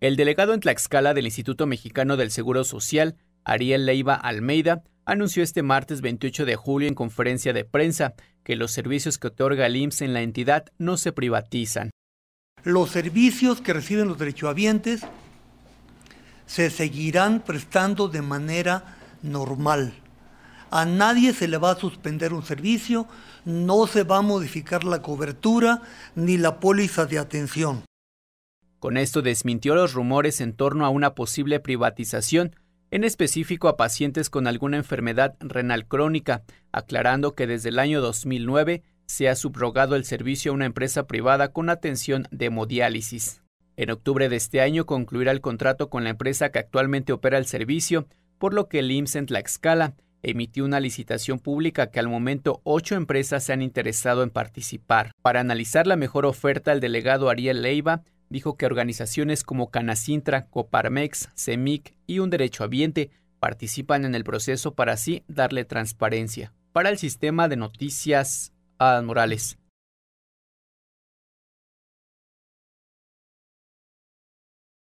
El delegado en Tlaxcala del Instituto Mexicano del Seguro Social, Ariel Leiva Almeida, anunció este martes 28 de julio en conferencia de prensa que los servicios que otorga el IMSS en la entidad no se privatizan. Los servicios que reciben los derechohabientes se seguirán prestando de manera normal. A nadie se le va a suspender un servicio, no se va a modificar la cobertura ni la póliza de atención. Con esto desmintió los rumores en torno a una posible privatización, en específico a pacientes con alguna enfermedad renal crónica, aclarando que desde el año 2009 se ha subrogado el servicio a una empresa privada con atención de hemodiálisis. En octubre de este año concluirá el contrato con la empresa que actualmente opera el servicio, por lo que el IMSS en Tlaxcala emitió una licitación pública que al momento ocho empresas se han interesado en participar. Para analizar la mejor oferta, el delegado Ariel Leiva dijo que organizaciones como Canacintra, Coparmex, CEMIC y un Derecho ambiente participan en el proceso para así darle transparencia. Para el sistema de noticias, a ah, Morales.